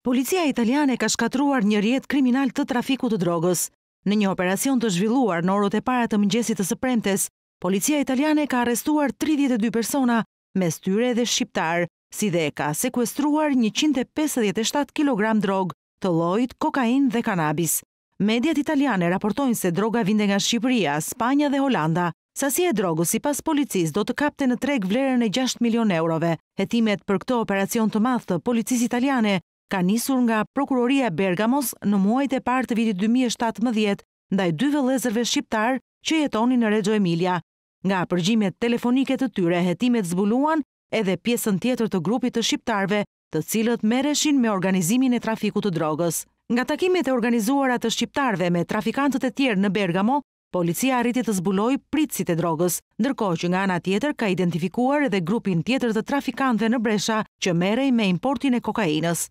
Policia italiane ka shkatruar një rjetë kriminal të trafiku të drogës. Në një operacion të zhvilluar në orot e para të mëngjesit të sëpremtes, policia italiane ka arrestuar 32 persona, mes tyre dhe shqiptar, si dhe ka sekuestruar 157 kg drogë, të lojt, kokain dhe kanabis. Mediat italiane raportojnë se droga vinde nga Shqipëria, Spanja dhe Holanda. Sasi e drogës si pas policis do të kapte në treg vlerën e 6 milion eurove. Hetimet për këto operacion të math të policis italiane ka nisur nga Prokuroria Bergamos në muajt e partë të vitit 2017 ndaj dy vëllezërve shqiptarë që jetoni në Regjo Emilia. Nga përgjimet telefonike të tyre, hetimet zbuluan edhe pjesën tjetër të grupit të shqiptarve të cilët mereshin me organizimin e trafiku të drogës. Nga takimet e organizuara të shqiptarve me trafikantët e tjerë në Bergamo, policia arriti të zbuloj pritësit e drogës, nërko që nga ana tjetër ka identifikuar edhe grupin tjetër të trafikantëve në bresha që merej me importin e kokainës.